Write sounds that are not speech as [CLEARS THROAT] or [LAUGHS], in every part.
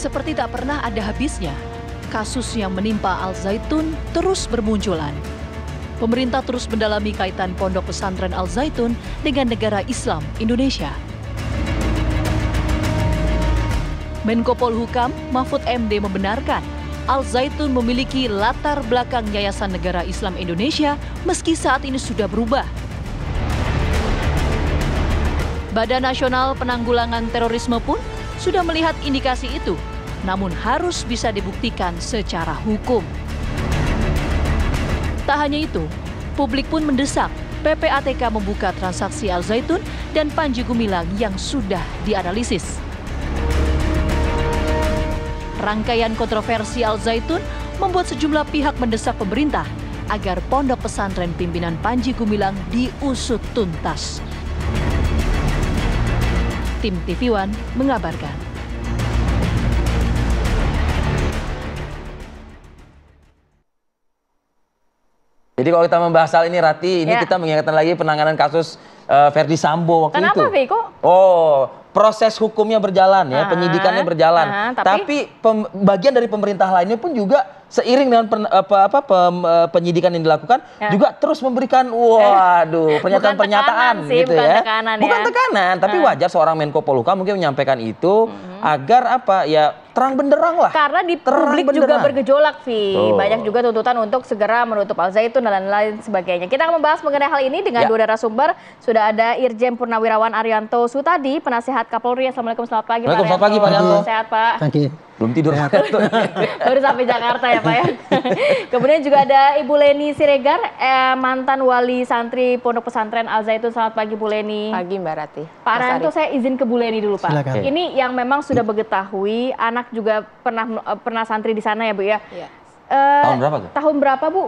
seperti tak pernah ada habisnya, kasus yang menimpa Al Zaitun terus bermunculan. Pemerintah terus mendalami kaitan pondok pesantren Al Zaitun dengan negara Islam Indonesia. Menko Polhukam Mahfud MD membenarkan Al Zaitun memiliki latar belakang Yayasan Negara Islam Indonesia meski saat ini sudah berubah. Badan Nasional Penanggulangan Terorisme pun sudah melihat indikasi itu namun harus bisa dibuktikan secara hukum. Tak hanya itu, publik pun mendesak PPATK membuka transaksi Al Zaitun dan Panji Gumilang yang sudah dianalisis. Rangkaian kontroversi Al Zaitun membuat sejumlah pihak mendesak pemerintah agar pondok pesantren pimpinan Panji Gumilang diusut tuntas. Tim TV One mengabarkan. Jadi kalau kita membahas hal ini Rati, ini ya. kita mengingatkan lagi penanganan kasus uh, Verdi Sambo waktu Kenapa, itu. Kenapa Viko? Oh, proses hukumnya berjalan ya, -huh. Ah, penyidikannya berjalan. -huh, ah, tapi tapi pem, bagian dari pemerintah lainnya pun juga seiring dengan pen, apa, apa pem, e, penyidikan yang dilakukan ya. juga terus memberikan waduh [LAUGHS] pernyataan-pernyataan gitu bukan ya. Tekanan, ya. Bukan tekanan, tapi hmm. wajar seorang Menko Polhukam mungkin menyampaikan itu hmm. agar apa ya terang benderang lah. Karena di terang publik benderang. juga bergejolak, Vi. Banyak juga tuntutan untuk segera menutup Al Zaitun dan lain-lain sebagainya. Kita akan membahas mengenai hal ini dengan ya. dua sumber Sudah ada Irjen Purnawirawan Arianto Sutadi, penasehat Kapolri. Assalamualaikum, selamat pagi Pak Selamat pagi Pak Arianto. Sehat Pak. Thank you. Belum tidur ya, [LAUGHS] Baru sampai Jakarta ya Pak ya. [LAUGHS] Kemudian juga ada Ibu Leni Siregar, eh, mantan wali santri Pondok Pesantren Al Zaitun. Selamat pagi Bu Leni. Pagi Mbak Rati. Pak Ranto saya izin ke Bu Leni dulu Pak. Silakan. Ini yang memang sudah begetahui anak juga pernah eh, pernah santri di sana ya Bu ya. ya. Eh, tahun berapa tuh? Tahun berapa Bu?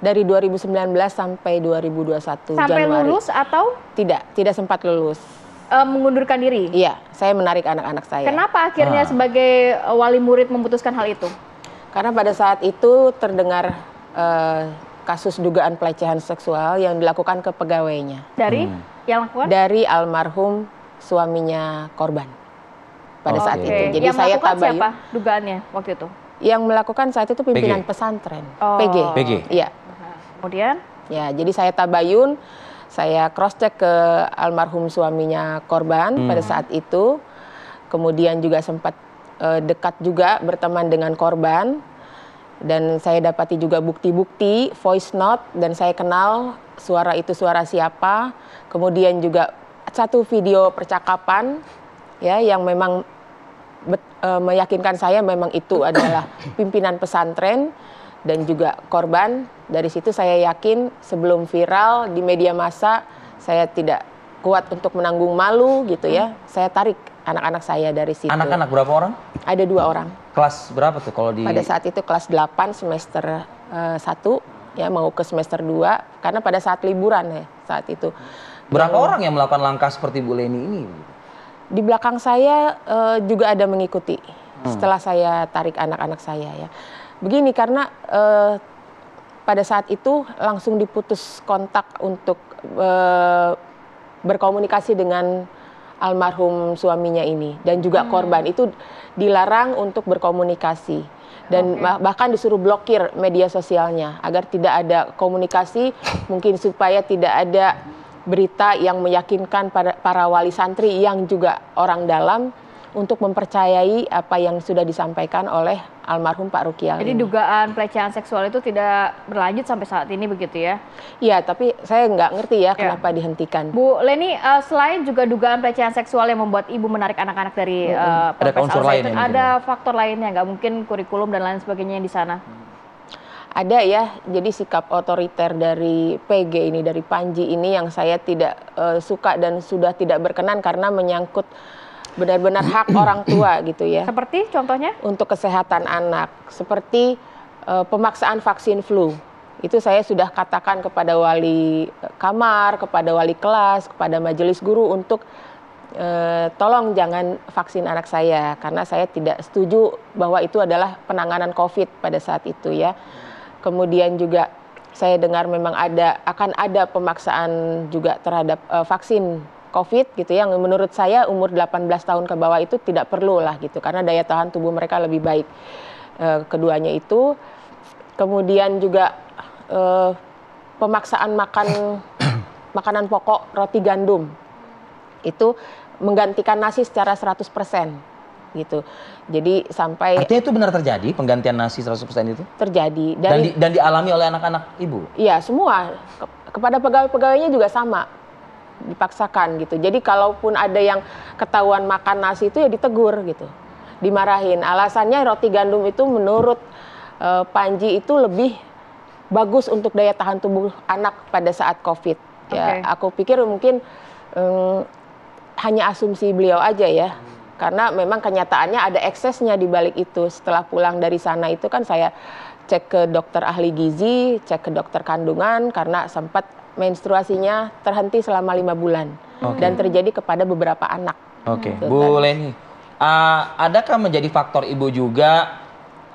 dari 2019 sampai 2021 sampai Januari. lulus atau tidak tidak sempat lulus uh, mengundurkan diri? Iya, saya menarik anak-anak saya. Kenapa akhirnya uh. sebagai eh, wali murid memutuskan hal itu? Karena pada saat itu terdengar uh, kasus dugaan pelecehan seksual yang dilakukan ke pegawainya. Dari hmm. yang lakukan? Dari almarhum suaminya korban. Pada oh, saat okay. itu. Jadi yang saya tabayun. siapa dugaannya waktu itu? Yang melakukan saat itu pimpinan PG. pesantren, oh. PG. PG. Iya. Kemudian? Ya, jadi saya tabayun saya cross check ke almarhum suaminya korban hmm. pada saat itu kemudian juga sempat uh, dekat juga berteman dengan korban dan saya dapati juga bukti-bukti voice note dan saya kenal suara itu suara siapa kemudian juga satu video percakapan ya yang memang bet, e, meyakinkan saya memang itu [COUGHS] adalah pimpinan pesantren dan juga korban. Dari situ saya yakin sebelum viral di media massa saya tidak kuat untuk menanggung malu gitu ya. Hmm. Saya tarik anak-anak saya dari situ. Anak-anak berapa orang? Ada dua orang. Kelas berapa tuh kalau di Pada saat itu kelas 8 semester uh, eh, 1 ya mau ke semester 2 karena pada saat liburan ya saat itu. Berapa dan, orang yang melakukan langkah seperti Bu Leni ini? Di belakang saya uh, juga ada mengikuti hmm. setelah saya tarik anak-anak saya ya begini karena eh, pada saat itu langsung diputus kontak untuk eh, berkomunikasi dengan almarhum suaminya ini dan juga hmm. korban itu dilarang untuk berkomunikasi dan okay. bahkan disuruh blokir media sosialnya agar tidak ada komunikasi [LAUGHS] mungkin supaya tidak ada berita yang meyakinkan para, para wali santri yang juga orang dalam untuk mempercayai apa yang sudah disampaikan oleh almarhum Pak Rukial. Jadi dugaan pelecehan seksual itu tidak berlanjut sampai saat ini begitu ya? Iya, tapi saya nggak ngerti ya, ya kenapa dihentikan. Bu Leni, uh, selain juga dugaan pelecehan seksual yang membuat ibu menarik anak-anak dari hmm. uh, ada lain ada faktor lainnya nggak mungkin kurikulum dan lain sebagainya di sana? ada ya jadi sikap otoriter dari PG ini dari Panji ini yang saya tidak uh, suka dan sudah tidak berkenan karena menyangkut benar-benar hak [CLEARS THROAT] orang tua gitu ya. Seperti contohnya? Untuk kesehatan anak, seperti uh, pemaksaan vaksin flu. Itu saya sudah katakan kepada wali eh, kamar, kepada wali kelas, kepada majelis guru untuk e, tolong jangan vaksin anak saya karena saya tidak setuju bahwa itu adalah penanganan COVID pada saat itu ya. Kemudian juga saya dengar memang ada akan ada pemaksaan juga terhadap e, vaksin COVID gitu ya, yang menurut saya umur 18 tahun ke bawah itu tidak perlu lah gitu karena daya tahan tubuh mereka lebih baik e, keduanya itu. Kemudian juga e, pemaksaan makan [COUGHS] makanan pokok roti gandum itu menggantikan nasi secara 100% gitu. Jadi sampai Artinya itu benar terjadi penggantian nasi 100% itu? Terjadi. Dari, dan di, dan dialami oleh anak-anak ibu. Iya, semua. kepada pegawai-pegawainya juga sama dipaksakan gitu. Jadi kalaupun ada yang ketahuan makan nasi itu ya ditegur gitu, dimarahin. Alasannya roti gandum itu menurut uh, Panji itu lebih bagus untuk daya tahan tubuh anak pada saat COVID. Okay. Ya, aku pikir mungkin um, hanya asumsi beliau aja ya. Karena memang kenyataannya ada eksesnya di balik itu. Setelah pulang dari sana itu kan saya cek ke dokter ahli gizi, cek ke dokter kandungan karena sempat menstruasinya terhenti selama lima bulan okay. dan terjadi kepada beberapa anak. Oke, okay. Gitu, Bu Leni, uh, adakah menjadi faktor ibu juga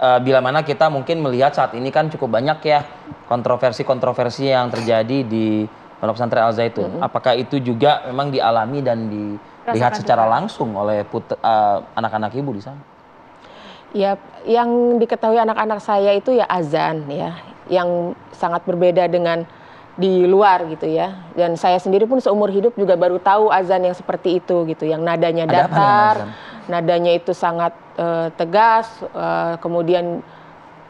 uh, bila mana kita mungkin melihat saat ini kan cukup banyak ya kontroversi-kontroversi yang terjadi di pondok pesantren Al Zaitun. Mm -hmm. Apakah itu juga memang dialami dan dilihat secara juga. langsung oleh ah, anak-anak uh, ibu di sana? Ya, yang diketahui anak-anak saya itu ya azan ya, yang sangat berbeda dengan di luar gitu ya. Dan saya sendiri pun seumur hidup juga baru tahu azan yang seperti itu gitu, yang nadanya datar, nadanya itu sangat uh, tegas, uh, kemudian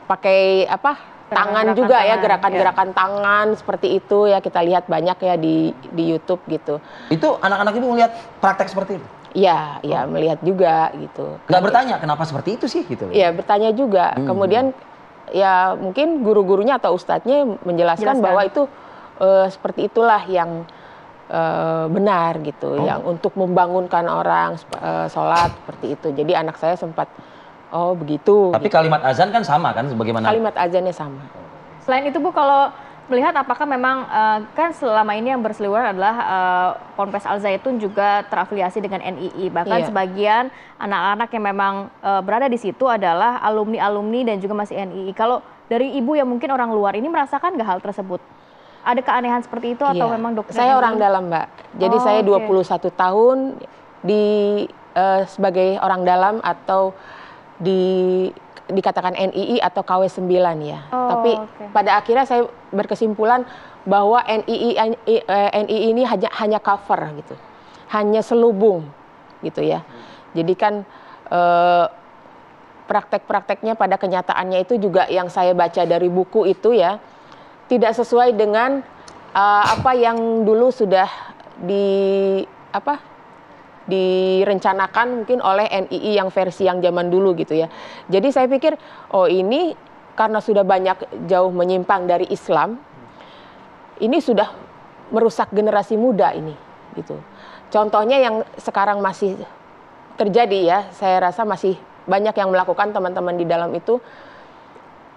pakai apa? tangan gerakan juga ya, tangan, ya gerakan-gerakan ya. tangan seperti itu ya kita lihat banyak ya di di YouTube gitu. Itu anak-anak ibu melihat praktek seperti itu. Iya, ya oh. melihat juga gitu. Gak bertanya kenapa seperti itu sih gitu. Iya, bertanya juga. Hmm. Kemudian ya mungkin guru-gurunya atau ustadznya menjelaskan Jelaskan. bahwa itu uh, seperti itulah yang uh, benar gitu, oh. yang untuk membangunkan orang uh, sholat seperti itu. Jadi anak saya sempat oh begitu. Tapi gitu. kalimat azan kan sama kan sebagaimana? Kalimat azannya sama. Selain itu bu kalau melihat apakah memang uh, kan selama ini yang berseliwer adalah uh, Ponpes Al Zaitun juga terafiliasi dengan NII bahkan iya. sebagian anak-anak yang memang uh, berada di situ adalah alumni alumni dan juga masih NII. Kalau dari ibu yang mungkin orang luar ini merasakan nggak hal tersebut? ada keanehan seperti itu atau iya. memang dokter? Saya orang dalam, Mbak. Jadi oh, saya 21 okay. tahun di uh, sebagai orang dalam atau di dikatakan NII atau KW 9 ya. Oh, Tapi okay. pada akhirnya saya berkesimpulan bahwa NII NII, eh, ini hanya hanya cover gitu. Hanya selubung gitu ya. Jadi kan uh, praktek-prakteknya pada kenyataannya itu juga yang saya baca dari buku itu ya tidak sesuai dengan uh, apa yang dulu sudah di apa direncanakan mungkin oleh NII yang versi yang zaman dulu gitu ya. Jadi saya pikir oh ini karena sudah banyak jauh menyimpang dari Islam ini sudah merusak generasi muda ini gitu. Contohnya yang sekarang masih terjadi ya, saya rasa masih banyak yang melakukan teman-teman di dalam itu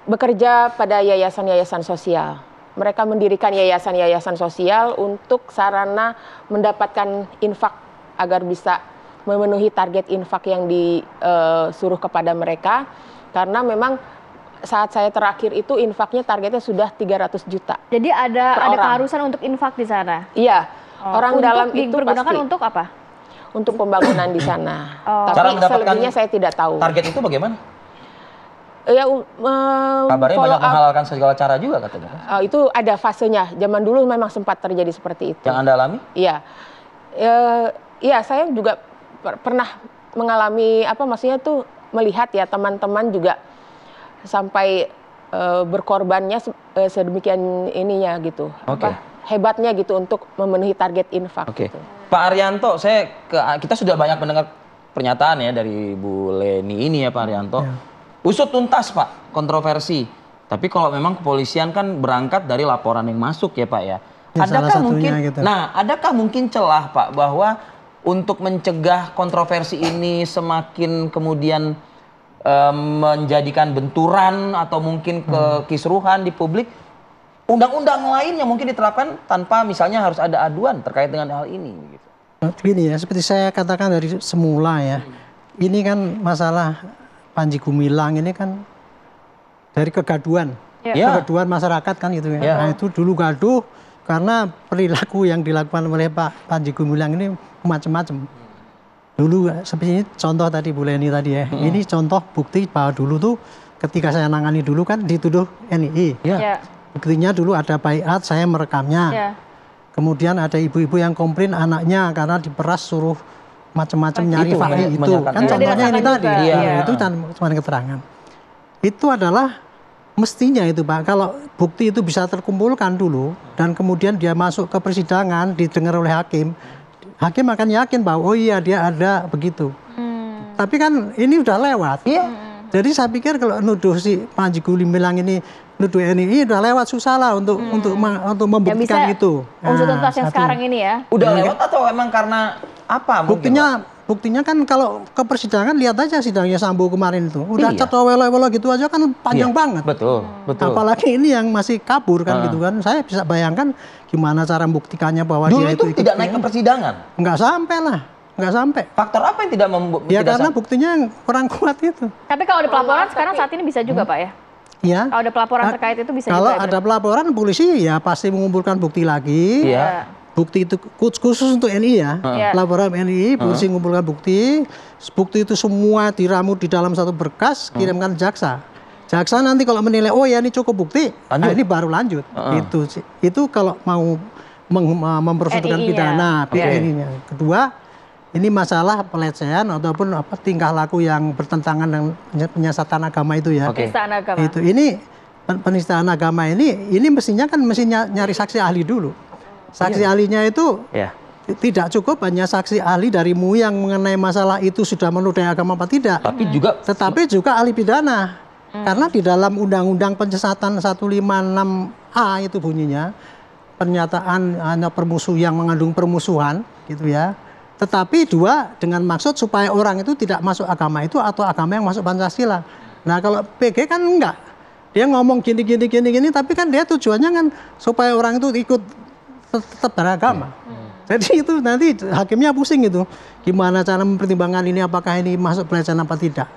bekerja pada yayasan-yayasan sosial. Mereka mendirikan yayasan-yayasan sosial untuk sarana mendapatkan infak agar bisa memenuhi target infak yang disuruh eh, kepada mereka. Karena memang saat saya terakhir itu infaknya targetnya sudah 300 juta. Jadi ada ada keharusan untuk infak di sana. Iya. Oh. Orang untuk dalam itu pasti. untuk apa? Untuk pembangunan di sana. Oh. Tapi Cara saya tidak tahu. Target itu bagaimana? ya uh, kabarnya banyak up, menghalalkan segala cara juga katanya. Uh, itu ada fasenya. Zaman dulu memang sempat terjadi seperti itu. Yang Anda alami? Iya. Uh, iya, saya juga per pernah mengalami apa maksudnya tuh melihat ya teman-teman juga sampai uh, berkorbannya se uh, sedemikian ininya gitu. Okay. hebatnya gitu untuk memenuhi target infak okay. gitu. Pak Arianto, saya ke, kita sudah banyak mendengar pernyataan ya dari Bu Leni ini ya Pak Arianto. Yeah usut tuntas pak kontroversi. Tapi kalau memang kepolisian kan berangkat dari laporan yang masuk ya pak ya. ya adakah mungkin, gitu. nah adakah mungkin celah pak bahwa untuk mencegah kontroversi ini semakin kemudian um, menjadikan benturan atau mungkin hmm. kekisruhan di publik, undang-undang lain yang mungkin diterapkan tanpa misalnya harus ada aduan terkait dengan hal ini. Gitu. Begini ya, seperti saya katakan dari semula ya, hmm. ini kan masalah Panji Gumilang ini kan dari kegaduan, yeah. Ya. kegaduan masyarakat kan gitu ya. Yeah. Nah itu dulu gaduh karena perilaku yang dilakukan oleh Pak Panji Gumilang ini macam-macam. Dulu seperti ini contoh tadi Bu Leni tadi ya, hmm. ini contoh bukti bahwa dulu tuh ketika saya nangani dulu kan dituduh NII. Ya. Yeah. Buktinya dulu ada bayat saya merekamnya. Yeah. Kemudian ada ibu-ibu yang komplain anaknya karena diperas suruh macam-macam nyari gitu. kan iya. nah, itu, fakta ya, itu. Kan contohnya ini tadi, ya. itu cuma keterangan. Itu adalah mestinya itu Pak, kalau bukti itu bisa terkumpulkan dulu dan kemudian dia masuk ke persidangan didengar oleh hakim, hakim akan yakin bahwa oh iya dia ada begitu. Hmm. Tapi kan ini udah lewat. Iya. Hmm. Jadi saya pikir kalau nuduh si Panji Guli bilang ini nuduh ini ini iya, udah lewat susah lah untuk hmm. untuk untuk membuktikan ya, itu. Nah, tuntas yang sekarang ini ya. Udah lewat atau emang karena apa? Buktinya mungkin, buktinya kan kalau ke persidangan lihat aja sidangnya Sambo kemarin itu udah iya. cetowelo-welo gitu aja kan panjang iya. banget betul betul apalagi ini yang masih kabur kan uh. gitu kan saya bisa bayangkan gimana cara buktikannya bahwa dulu dia itu, itu tidak naik ke ya. persidangan nggak sampai lah nggak sampai faktor apa yang tidak membuktikan? ya karena buktinya kurang [LAUGHS] kuat itu tapi kalau ada pelaporan oh, sekarang tapi... saat ini bisa juga hmm. pak ya Ya. Kalau ada pelaporan ah, terkait itu bisa Kalau ada pelaporan polisi ya pasti mengumpulkan bukti lagi. Ya bukti itu khusus untuk NI ya, uh. laporan NI polisi uh. mengumpulkan bukti, bukti itu semua diramu di dalam satu berkas kirimkan jaksa. Jaksa nanti kalau menilai oh ya ini cukup bukti, Nah, ini baru lanjut. Uh. Itu itu kalau mau mempersuitkan pidana PNI-nya. Kedua, ini masalah pelecehan ataupun apa tingkah laku yang bertentangan dengan penyesatan agama itu ya. Okay. Penistaan agama. Itu ini penistaan agama ini ini mestinya kan mesti nyari saksi ahli dulu. Saksi iya. ahlinya itu ya. tidak cukup hanya saksi ahli dari Mu yang mengenai masalah itu sudah menodai agama apa tidak. Tapi hmm. juga tetapi juga ahli pidana. Hmm. Karena di dalam Undang-Undang pencesatan 156A itu bunyinya pernyataan hanya permusuh yang mengandung permusuhan gitu ya. Tetapi dua dengan maksud supaya orang itu tidak masuk agama itu atau agama yang masuk Pancasila. Nah kalau PG kan enggak. Dia ngomong gini gini gini gini tapi kan dia tujuannya kan supaya orang itu ikut tetap beragama. Hmm. Jadi itu nanti hakimnya pusing itu. Gimana cara mempertimbangkan ini apakah ini masuk pelecehan apa tidak.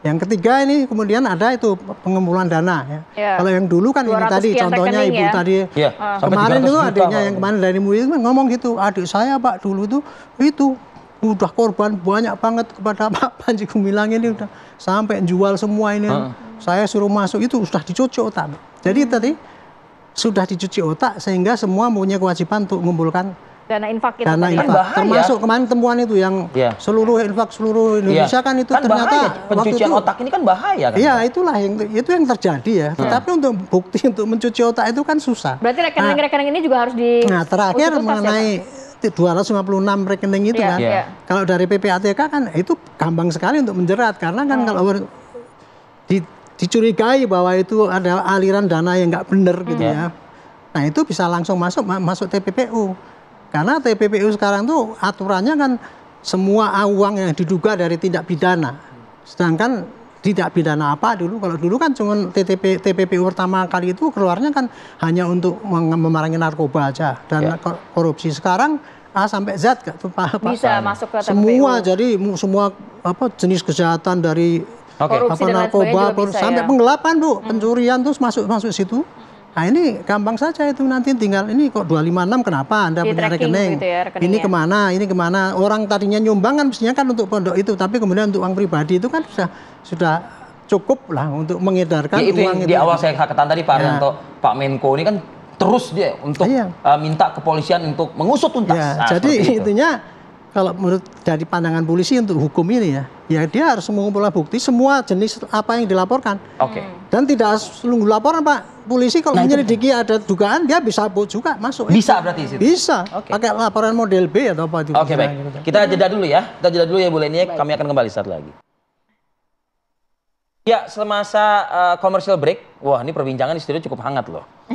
Yang ketiga ini kemudian ada itu pengumpulan dana ya. Yeah. Kalau yang dulu kan ini tadi contohnya ibu ya. tadi uh. kemarin itu adiknya yang kemarin dari MUI ngomong gitu, adik saya Pak dulu itu itu udah korban banyak banget kepada [LAUGHS] Pak Panji Gumilang ini udah sampai jual semua ini. Uh. Saya suruh masuk itu sudah dicocok hmm. tadi, Jadi tadi sudah dicuci otak sehingga semua punya kewajiban untuk mengumpulkan dana infak itu dana infak. Kan termasuk kemarin temuan itu yang yeah. seluruh infak seluruh iya. Indonesia yeah. kan itu kan ternyata bahaya. pencucian itu, otak ini kan bahaya kan iya itulah yang itu yang terjadi ya hmm. tetapi untuk bukti untuk mencuci otak itu kan susah berarti rekening-rekening nah, ini juga harus di nah terakhir ya, mengenai ya, 256 rekening itu yeah, kan. Yeah. Kalau dari PPATK kan itu gampang sekali untuk menjerat karena kan yeah. Hmm. kalau di dicurigai bahwa itu ada aliran dana yang nggak benar gitu iya. ya. Nah itu bisa langsung masuk masuk TPPU karena TPPU sekarang tuh aturannya kan semua uang yang diduga dari tindak pidana. Sedangkan tidak pidana apa dulu kalau dulu kan cuma TTP, TPPU pertama kali itu keluarnya kan hanya untuk memerangi narkoba aja dan yeah. korupsi sekarang A sampai Z gak tuh Pak, Bisa masuk ke TPPU. Semua jadi semua apa jenis kejahatan dari okay. apa, dan narkoba, pun bisa, sampai ya. penggelapan bu, hmm. pencurian terus masuk masuk situ. Nah ini gampang saja itu nanti tinggal ini kok 256 kenapa Anda Di punya rekening? Gitu ya, ini kemana? Ini kemana? Orang tadinya nyumbang kan mestinya kan untuk pondok itu, tapi kemudian untuk uang pribadi itu kan sudah sudah cukup lah untuk mengedarkan ya, itu uang yang itu. Di awal saya katakan tadi Pak ya. Pak Menko ini kan terus dia untuk ya. minta kepolisian untuk mengusut tuntas. Ya, nah, jadi itu. intinya kalau menurut dari pandangan polisi untuk hukum ini ya, ya dia harus mengumpulkan bukti semua jenis apa yang dilaporkan. Oke. Okay. Hmm. Dan tidak selunggu laporan Pak. Polisi kalau nah, menyelidiki ada dugaan dia bisa juga masuk. Bisa berarti situ. Bisa. Okay. Pakai laporan model B atau apa itu. Oke, okay, baik. Gitu. Kita jeda dulu ya. Kita jeda dulu ya Bu Lenia, kami akan kembali saat lagi. Ya, semasa uh, eh, commercial break. Wah, ini perbincangan di studio cukup hangat loh. [LAUGHS]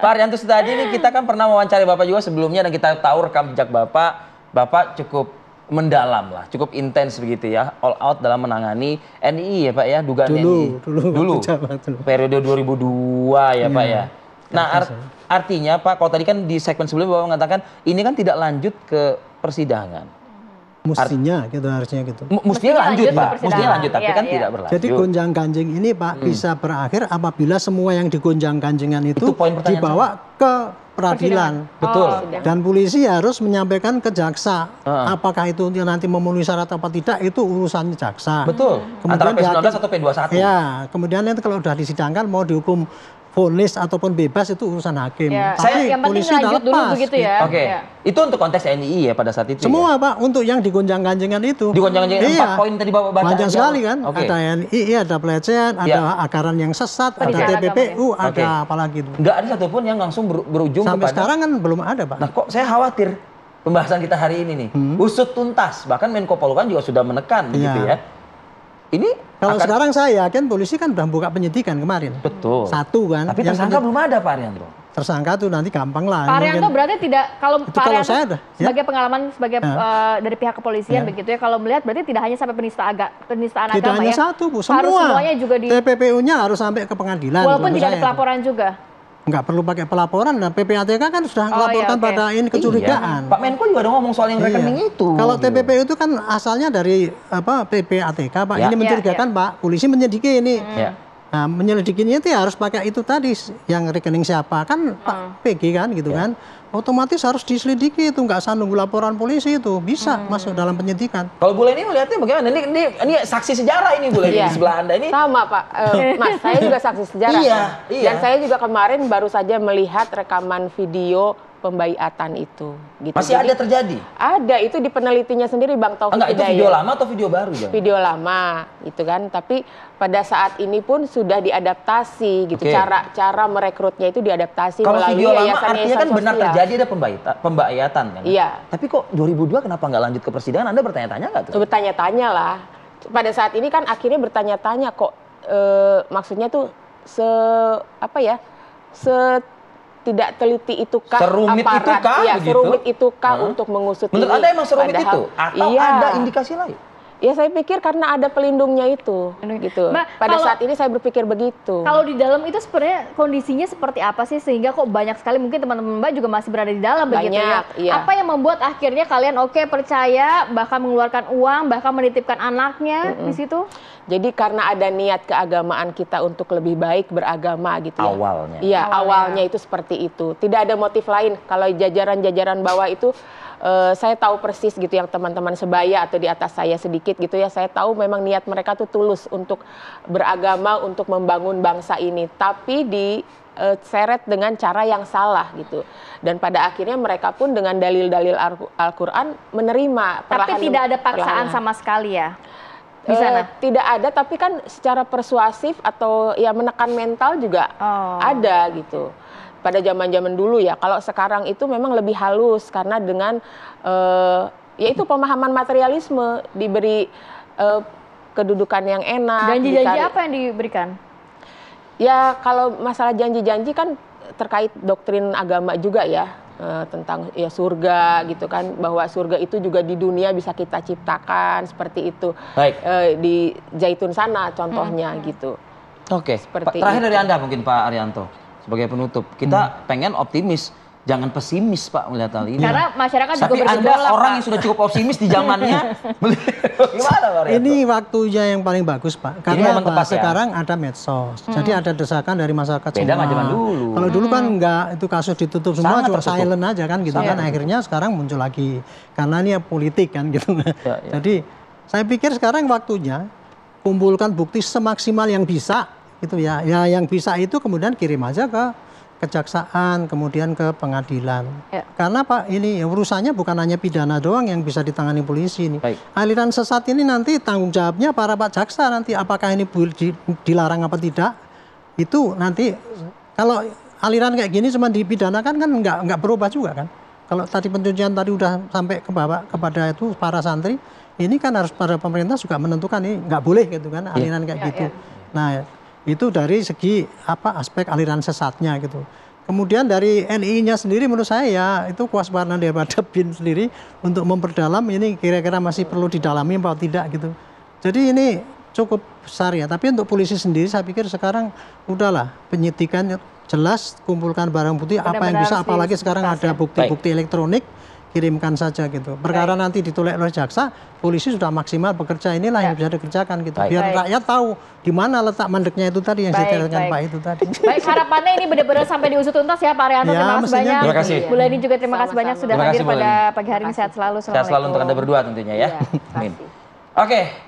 Pak Arianto tadi ini kita kan pernah wawancari Bapak juga sebelumnya dan kita tahu rekam jejak Bapak. Bapak cukup mendalam lah, cukup intens begitu ya, all out dalam menangani NII ya Pak ya, dugaan dulu, NII. Dulu, dulu, pejabat, dulu. Periode 2002 ya, ya Pak iya, ya. Nah art artinya Pak, kalau tadi kan di segmen sebelumnya Bapak mengatakan ini kan tidak lanjut ke persidangan. Mestinya gitu harusnya gitu. mestinya lanjut, lanjut Pak. Mestinya nah, lanjut tapi ya, kan ya. tidak berlanjut. Jadi gonjang-ganjing ini Pak hmm. bisa berakhir apabila semua yang digonjang-ganjingan itu, itu dibawa saya. ke peradilan. Betul. Oh, Dan polisi harus menyampaikan ke jaksa uh. apakah itu nanti memenuhi syarat atau tidak itu urusannya jaksa. Betul. Kemudian Antara P19 atau P21. Ya, kemudian nanti kalau sudah disidangkan mau dihukum vonis ataupun bebas itu urusan hakim. Ya. Tapi yang polisi sudah lepas. Dulu begitu ya. Oke. Okay. Ya. Itu untuk konteks NII ya pada saat itu. Semua ya? Pak, untuk yang digonjang ganjengan itu. digonjang iya. poin tadi Bapak baca. Panjang sekali kan. Okay. Ada NII, ada pelecehan, ya. ada akaran yang sesat, ada TPPU, ya. ada okay. apalagi itu. Enggak ada satupun yang langsung ber berujung Sampai kepada sekarang kan belum ada, Pak. Nah, kok saya khawatir pembahasan kita hari ini nih. Hmm. Usut tuntas, bahkan Menko Polhukam juga sudah menekan ya. gitu ya ini kalau akan... sekarang saya yakin polisi kan sudah buka penyidikan kemarin. Betul. Satu kan. Tapi tersangka belum ada Pak Arianto. Tersangka tuh nanti gampang lah. Pak Arianto mungkin... berarti tidak kalau itu Pak kalau saya ada, ya. sebagai ya? pengalaman sebagai ya. uh, dari pihak kepolisian ya. begitu ya kalau melihat berarti tidak hanya sampai penista agak penistaan tidak agama hanya ya. satu Bu, semua. Harus semuanya juga di TPPU-nya harus sampai ke pengadilan. Walaupun tidak ada pelaporan juga nggak perlu pakai pelaporan dan nah, PPATK kan sudah oh, melaporkan iya, okay. pada ini iya. kecurigaan. Iya. Pak Menko juga udah ngomong soal yang rekening iya. itu. Kalau TPP TPPU itu kan asalnya dari apa PPATK, Pak. Ya. Ini ya, mencurigakan, ya, ya. Pak. Polisi menyelidiki ini. Hmm. Ya. Nah, menyelidikinya itu ya harus pakai itu tadi yang rekening siapa kan hmm. Pak PG kan gitu ya. kan otomatis harus diselidiki itu nggak usah nunggu laporan polisi itu bisa hmm. masuk dalam penyidikan. Kalau bule ini melihatnya bagaimana? Ini, ini, ini saksi sejarah ini bule iya. di sebelah anda ini. Sama Pak, uh, [LAUGHS] Mas saya juga saksi sejarah. iya, iya. Dan saya juga kemarin baru saja melihat rekaman video pembaiatan itu. Gitu. Masih Jadi, ada terjadi? Ada, itu di penelitinya sendiri Bang Taufik Enggak, itu video lama atau video baru? Jangan? Video lama, itu kan. Tapi pada saat ini pun sudah diadaptasi gitu. Okay. Cara cara merekrutnya itu diadaptasi Kalau melalui video lama artinya kan benar terjadi ada pembaita, pembaiatan kan? Iya. Tapi kok 2002 kenapa nggak lanjut ke persidangan? Anda bertanya-tanya nggak tuh? Bertanya-tanya lah. Pada saat ini kan akhirnya bertanya-tanya kok e, maksudnya tuh se apa ya? Se tidak teliti kah serumit aparat, kah ya, itu kah uh -huh. untuk mengusut Menurut ini? Menurut Anda emang serumit Padahal, itu? Atau iya, ada indikasi lain? Ya saya pikir karena ada pelindungnya itu, gitu. Mbak, Pada kalau, saat ini saya berpikir begitu. Kalau di dalam itu sebenarnya kondisinya seperti apa sih sehingga kok banyak sekali mungkin teman-teman Mbak juga masih berada di dalam banyak, begitu ya? Iya. Apa yang membuat akhirnya kalian oke okay, percaya bahkan mengeluarkan uang bahkan menitipkan anaknya mm -mm. di situ? Jadi karena ada niat keagamaan kita untuk lebih baik beragama gitu ya. Awalnya. Iya awalnya. awalnya itu seperti itu. Tidak ada motif lain. Kalau jajaran-jajaran bawah itu Eh, saya tahu persis gitu yang teman-teman sebaya atau di atas saya sedikit gitu ya. Saya tahu memang niat mereka tuh tulus untuk beragama, untuk membangun bangsa ini. Tapi di eh, seret dengan cara yang salah gitu. Dan pada akhirnya mereka pun dengan dalil-dalil Al-Qur'an menerima Tapi tidak ada paksaan perlahan. sama sekali ya. Di eh, sana? Uh, tidak ada, tapi kan secara persuasif atau ya menekan mental juga oh. ada gitu pada zaman-zaman dulu ya. Kalau sekarang itu memang lebih halus karena dengan uh, yaitu pemahaman materialisme diberi uh, kedudukan yang enak. Janji-janji apa yang diberikan? Ya kalau masalah janji-janji kan terkait doktrin agama juga ya eh, tentang ya surga gitu kan bahwa surga itu juga di dunia bisa kita ciptakan seperti itu Baik. E, di Zaitun sana hmm. contohnya hmm. gitu. Oke. Okay. Terakhir itu. dari anda mungkin Pak Arianto sebagai penutup. Kita hmm. pengen optimis jangan pesimis Pak melihat hal ini. Karena masyarakat Tapi juga Anda orang Pak. yang sudah cukup optimis di zamannya. [LAUGHS] Gimana Pak? Ini waktunya yang paling bagus Pak. Karena apa? tepat, ya. sekarang ya? ada medsos. Hmm. Jadi ada desakan dari masyarakat Beda semua. Beda dulu. Kalau dulu kan enggak hmm. itu kasus ditutup semua Sangat cuma tertutup. silent aja kan gitu kan akhirnya sekarang muncul lagi. Karena ini ya politik kan [LAUGHS] gitu. Ya, ya. Jadi saya pikir sekarang waktunya kumpulkan bukti semaksimal yang bisa itu ya, ya yang bisa itu kemudian kirim aja ke kejaksaan, kemudian ke pengadilan. Ya. Karena Pak ini ya urusannya bukan hanya pidana doang yang bisa ditangani polisi ini. Aliran sesat ini nanti tanggung jawabnya para Pak Jaksa nanti apakah ini dilarang apa tidak itu nanti kalau aliran kayak gini cuma dipidanakan kan nggak nggak berubah juga kan. Kalau tadi pencucian tadi udah sampai ke bapak kepada itu para santri, ini kan harus pada pemerintah juga menentukan ini nggak boleh gitu kan iya. aliran ya. kayak ya, gitu. Ya. Nah itu dari segi apa aspek aliran sesatnya gitu. Kemudian dari NI-nya sendiri menurut saya ya, itu kewaspadaan daripada [LAUGHS] BIN sendiri untuk memperdalam ini kira-kira masih perlu didalami atau tidak gitu. Jadi ini cukup besar ya, tapi untuk polisi sendiri saya pikir sekarang udahlah penyidikan jelas kumpulkan barang bukti apa yang bisa apalagi sekarang ada bukti-bukti elektronik kirimkan saja gitu. Perkara Baik. nanti ditolak oleh jaksa, polisi sudah maksimal bekerja inilah ya. yang bisa dikerjakan gitu. Baik. Biar Baik. rakyat tahu di mana letak mandeknya itu tadi yang dengan Pak itu tadi. [LAUGHS] Baik, harapannya ini benar-benar sampai diusut tuntas ya Pak Arianto. Ya, terima kasih banyak. Terima kasih. Bu Leni juga terima kasih banyak sudah hadir pada pagi hari ini sehat selalu. Sehat selalu untuk Anda berdua tentunya ya. Iya, [LAUGHS] Amin. Oke,